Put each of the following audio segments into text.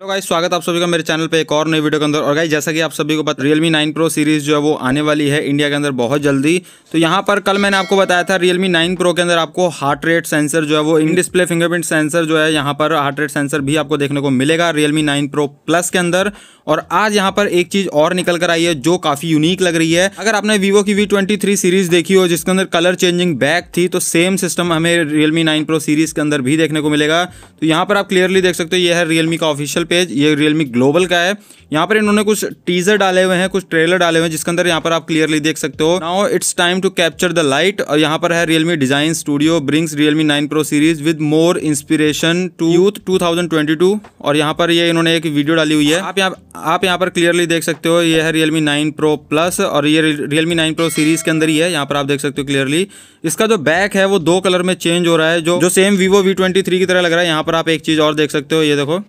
तो गाइस स्वागत आप सभी का मेरे चैनल पे एक और नई वीडियो के अंदर और गाइस जैसा कि आप सभी को पता रियलमी नाइन प्रो सीरीज़ जो है वो आने वाली है इंडिया के अंदर बहुत जल्दी तो यहाँ पर कल मैंने आपको बताया था रियलमी नाइन प्रो के अंदर आपको हार्ट रेट सेंसर जो है वो इन डिस्प्ले फिंगरप्रिंट सेंसर जो है यहाँ पर हार्ट रेट सेंसर भी आपको देखने को मिलेगा रियलमी नाइन प्रो प्लस के अंदर और आज यहाँ पर एक चीज़ और निकल कर आई है जो काफ़ी यूनिक लग रही है अगर आपने वीवो की वी सीरीज़ देखी हो जिसके अंदर कलर चेंजिंग बैक थी तो सेम सिस्टम हमें रियलमी नाइन प्रो सीरीज़ के अंदर भी देखने को मिलेगा तो यहाँ पर आप क्लियरली देख सकते हो यह है रियलमी का ऑफिशियल पेज ये रियलमी ग्लोबल का है यहाँ पर इन्होंने कुछ टीजर डाले हुए हैं कुछ ट्रेलर डाले हुए हैं जिसके अंदर यहाँ पर आप क्लियरली देख सकते हो now it's time to capture the light और यहाँ पर है Realme design studio brings Realme nine pro series with more inspiration to youth to और यहाँ पर ये इन्होंने एक वीडियो डाली हुई है आप यहाँ आप यहाँ पर क्लियरली देख सकते हो ये है रियलमी नाइन प्रो प्लस और ये रियलमी नाइन प्रो सीरीज के अंदर ही है यहाँ पर आप देख सकते हो क्लियरली इसका जो बैक है वो दो कलर में चेंज हो रहा है जो जो सेम वीवो वी की तरह लग रहा है यहाँ पर आप एक चीज और देख सकते हो ये देखो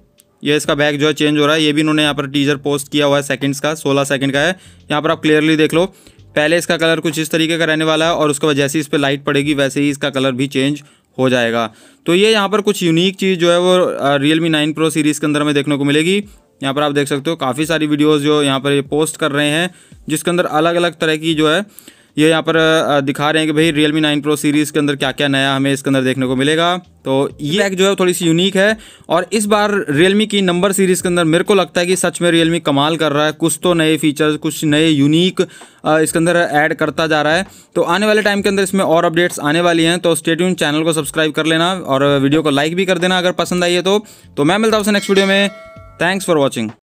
ये इसका बैग जो है चेंज हो रहा है ये भी इन्होंने यहाँ पर टीजर पोस्ट किया हुआ है सेकंड्स का सोलह सेकंड का है यहाँ पर आप क्लियरली देख लो पहले इसका कलर कुछ इस तरीके का रहने वाला है और उसके बाद जैसे ही इस पर लाइट पड़ेगी वैसे ही इसका कलर भी चेंज हो जाएगा तो ये यहाँ पर कुछ यूनिक चीज़ जो है वो Realme nine pro series के अंदर हमें देखने को मिलेगी यहाँ पर आप देख सकते हो काफ़ी सारी वीडियोज़ जो यहाँ पर ये पोस्ट कर रहे हैं जिसके अंदर अलग अलग तरह की जो है ये यहाँ पर दिखा रहे हैं कि भाई Realme 9 Pro सीरीज़ के अंदर क्या क्या नया हमें इसके अंदर देखने को मिलेगा तो ये बैग जो है थोड़ी सी यूनिक है और इस बार Realme की नंबर सीरीज़ के अंदर मेरे को लगता है कि सच में Realme कमाल कर रहा है कुछ तो नए फीचर्स कुछ नए यूनिक इसके अंदर ऐड करता जा रहा है तो आने वाले टाइम के अंदर इसमें और अपडेट्स आने वाली हैं तो स्टेट्यून चैनल को सब्सक्राइब कर लेना और वीडियो को लाइक भी कर देना अगर पसंद आई है तो, तो मैं मिलता हूँ नेक्स्ट वीडियो में थैंक्स फॉर वॉचिंग